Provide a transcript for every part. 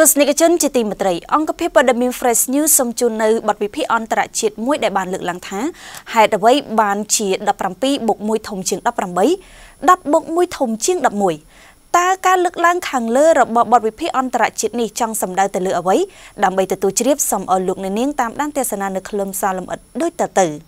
ទស្សនិកជនជាទីមេត្រីអង្គភាពព័ត៌មាន Fresh News សូមជូននៅបទវិភាគអន្តរជាតិមួយដែលបានលើកឡើងថាហេតុអ្វីបានជា17បូក1ធំជាង18 10បូក1ធំជាង11តើការលើកឡើងខាងលើរបស់បទវិភាគអន្តរជាតិនេះចង់សំដៅទៅលើអ្វីដើម្បីទទួលជ្រាបសូមអរលោកអ្នកនាងតាមដានទស្សនានៅក្លឹមសារលំអិតដូចតទៅ។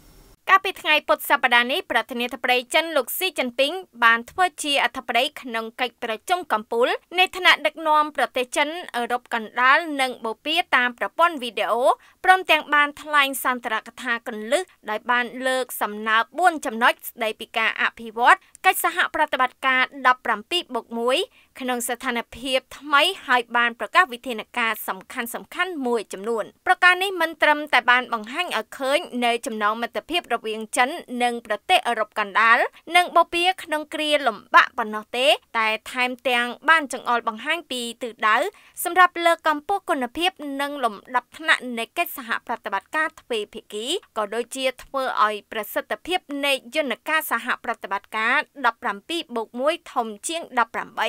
កាលពីថ្ងៃពុធសប្តាហ៍នេះប្រធានាធិបតីចិនលោកស៊ីជីនពីងបានធ្វើជាអធិបតីក្នុងកិច្ចប្រជុំកំពូលនៃថ្នាក់ដឹកនាំប្រទេសចិនអឺរ៉ុបកណ្ដាលនិងបូព៌ាតាមប្រព័ន្ធវីដេអូព្រមទាំងបានថ្លែងសន្ទរកថាគន្លឹះដោយបានលើកសំណើ4ចំណុចស្ដីពីការអភិវឌ្ឍកិច្ចសហប្រតិបត្តិការ17បុក1ក្នុងស្ថានភាពថ្មីហើយបានប្រកាសវិធានការសំខាន់សំខាន់មួយចំនួនប្រការនេះមិនត្រឹមតែបានបង្ហាញឲ្យឃើញនៅចំណងមិត្តភាពរវាងចិននិងប្រទេសអឺរ៉ុបកណ្ដាលនិងបូព៌ាក្នុងគ្រាលំបាកប៉ុណ្ណោះទេតែថែមទាំងបានចង្អុលបង្ហាញពីទិសដៅសម្រាប់លើកកម្ពស់គុណភាព និងលំដាប់ថ្នាក់នៃកិច្ចសហប្រតិបត្តិការទ្វេភាគីក៏ដូចជាធ្វើឲ្យប្រសិទ្ធភាពនៃយន្តការសហប្រតិបត្តិការ17បូក1ធំជាង18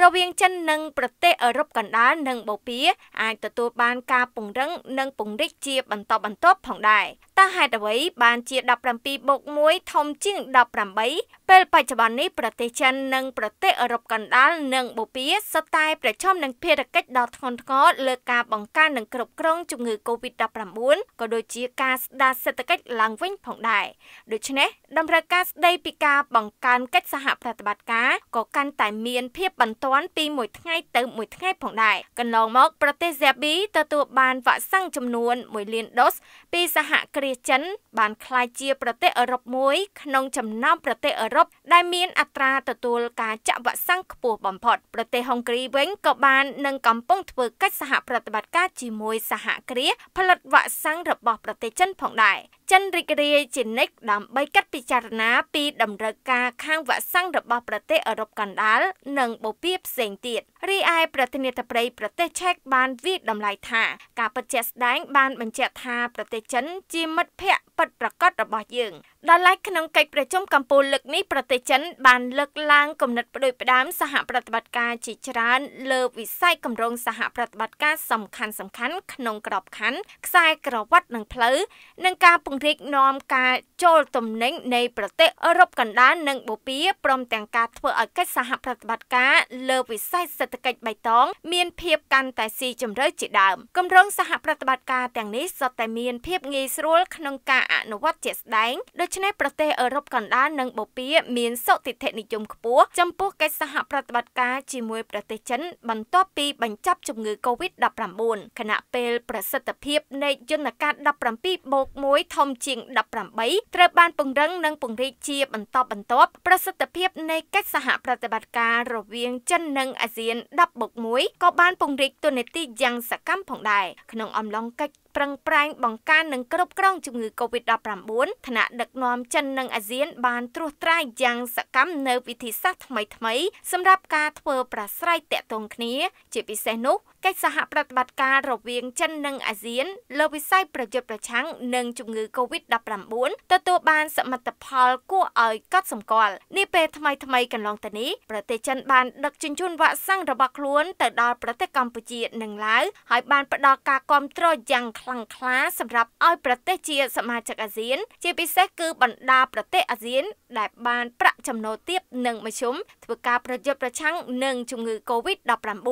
រវាងចិននិងប្រទេសអឺរ៉ុបកណ្ដាលនិងបូព៌ាអាចទទួលបានការពង្រឹងនិងពង្រីកជាបន្តបន្ទាប់ផងដែរតើហេតុអ្វីបានជា17បូក1ធំជាង18ពេលបច្ចុប្បន្ននេះប្រទេសចិននិងប្រទេសអឺរ៉ុបកណ្ដាលនិងបូព៌ាសុទ្ធតែប្រឈមនឹងភារកិច្ចដ៏ធ្ងន់ធ្ងរលើការបង្ការនិងគ្រប់គ្រងជំងឺ Covid-19 ក៏ដូចជាការស្ដារសេដ្ឋកិច្ចឡើងវិញផងដែរដូច្នេះតម្រូវការស្ដីពីការបង្កើនកិច្ចសហប្រតិបត្តិការក៏កាន់តែមាន ភាព បន្តពីមួយថ្ងៃទៅមួយថ្ងៃផងដែរកន្លងមកប្រទេសហ្សេប៊ីទទួលបានវ៉ាក់សាំងចំនួន1លានដូសពីសហគ្រារាជចិនបានក្លាយជាប្រទេសអឺរ៉ុបមួយ ក្នុងចំណោមប្រទេសអឺរ៉ុបដែលមានអត្រាទទួលការចាក់វ៉ាក់សាំងខ្ពស់បំផុតប្រទេសហុងគ្រីវិញក៏បាននឹងកំពុងធ្វើ កិច្ចសហប្រតិបត្តិការជាមួយសហគ្រាសផលិតវ៉ាក់សាំងរបស់ប្រទេសចិនផងដែរចិនរីករាយជានិច្ចដើម្បីកាត់ពិចារណា ពីតម្រូវការ ខាងវ៉ាក់សាំងរបស់ប្រទេសអឺរ៉ុបកណ្ដាលនិងបូព៌ាផ្សេងទៀតរីឯប្រធានាធិបតីប្រទេសឆែកបានវិយតម្លៃថាការពិតជាក់ស្ដែង បានបញ្ជាក់ថាប្រទេសចិន ជាមិត្តភក្តិពិតប្រាកដរបស់យើងដល់ឡែកក្នុងកិច្ចប្រជុំកម្ពុជាលើកនេះប្រទេសចិនបានលើកឡើងគំនិតផ្ដួយផ្ដើមសហប្រតិបត្តិការជាច្រើន លើវិស័យគម្រោងសហប្រតិបត្តិការសំខាន់ៗក្នុងក្របខ័ណ្ឌខ្សែក្រវ៉ាត់និងផ្លូវនិងការពង្រាជនាំការចូលទំនិញនៃប្រទេសអឺរ៉ុបកណ្ដាលនិងបូព៌ាព្រមទាំងការធ្វើឲ្យកិច្ចសហប្រតិបត្តិការលើវិស័យសេដ្ឋកិច្ចបៃតង មានភាពកាន់តែស៊ីជម្រៅជាដើមគម្រោងសហប្រតិបត្តិការទាំងនេះសុទ្ធតែមានភាពងាយស្រួលក្នុងការអនុវត្តជាក់ស្ដែងដូច្នេះប្រទេសអឺរ៉ុបកណ្ដាលនិងបូព៌ាមានសុតិធិនិយមខ្ពស់ចំពោះកិច្ចសហប្រតិបត្តិការជាមួយប្រទេសចិនបន្ទាប់ពីបញ្ចប់ជំងឺ Covid-19 ខណៈពេលប្រសិទ្ធភាពនៃយន្តការ17បូក1ធំមជាង18ត្រូវបានពង្រឹង និងពង្រីកជា បន្តបន្ទាប់ប្រសិទ្ធភាពនៃកិច្ចសហប្រតិបត្តិការរវាងចិននិងអាស៊ាន 10+1 ក៏បានពង្រីកទូនាទីយ៉ាងសកម្មផងដែរក្នុងអំឡុងកិច្ចប្រឹងប្រែងបង្ការនិងគ្រប់គ្រងជំងឺ Covid-19 ថ្នាក់ដឹកនាំចិននិងអាស៊ាន បានត្រួសត្រាយយ៉ាងសកម្មនៅវិធីសាស្ត្រថ្មីៗសម្រាប់ការធ្វើប្រស្រ័យតាក់ទងគ្នា ជាពិសេសនោះកិច្ចសហប្រតិបត្តិការរវាងចិននិងអាស៊ានលើវិស័យប្រយុទ្ធប្រឆាំងនឹងជំងឺ Covid-19 ទទួលបាន សមិទ្ធផលគួរឲ្យកត់សម្គាល់នេះពេលថ្មីថ្មីកន្លងទៅនេះប្រទេសចិនបានដឹកជញ្ជូនវ៉ាក់សាំងរបស់ខ្លួនទៅដល់ប្រទេសកម្ពុជានិងឡាវហើយបានផ្ដល់ការគាំទ្រយ៉ាងខ្ខ្លាំងក្លាសម្រាប់ឲ្យប្រទេសជាសមាជិកអាស៊ានជាពិសេសគឺបណ្ដាប្រទេសអាស៊ានដែលបានប្រាក់ចំណូលទាបនិងមធ្យមធ្វើការប្រយុទ្ធប្រឆាំងនឹងជំងឺ Covid-19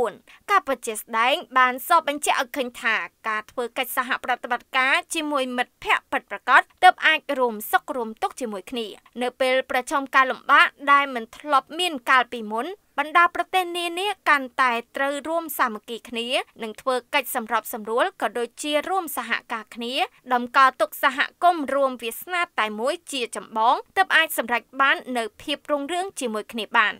ការពិតជាស្ដែង បានសបបញ្ជាក់ឲ្យឃើញថា ការធ្វើកិច្ចសហប្រតិបត្តិការជាមួយមិត្តភ័ក្តិពិតប្រាកដទើបអាចរួមសុខរួមទុក្ខជាមួយគ្នា នៅពេលប្រឈមការលំបាកដែលមិនធ្លាប់មានកាលពីមុនបណ្ដាប្រទេសនានាកាន់តែត្រូវរួម សាមគ្គីគ្នានិងធ្វើ កិច្ចសម្របសម្រួលក៏ដូចជារួម សហការគ្នាដំកើទុកសហគមន៍រួមវាសនា តែមួយជាចម្បងទើបអាចសម្រេចបាននៅភាពរុងរឿងជាមួយគ្នាបាន